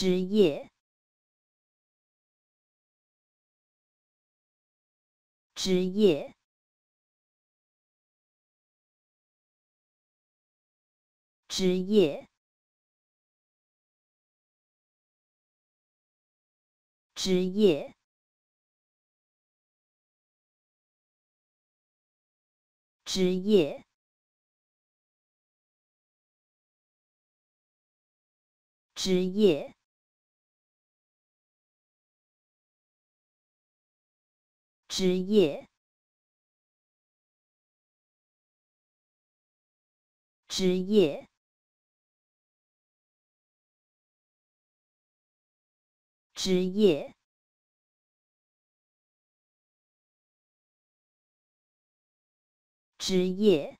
职业，职业，职业，职业，职业。职业职业。职业。职业。职业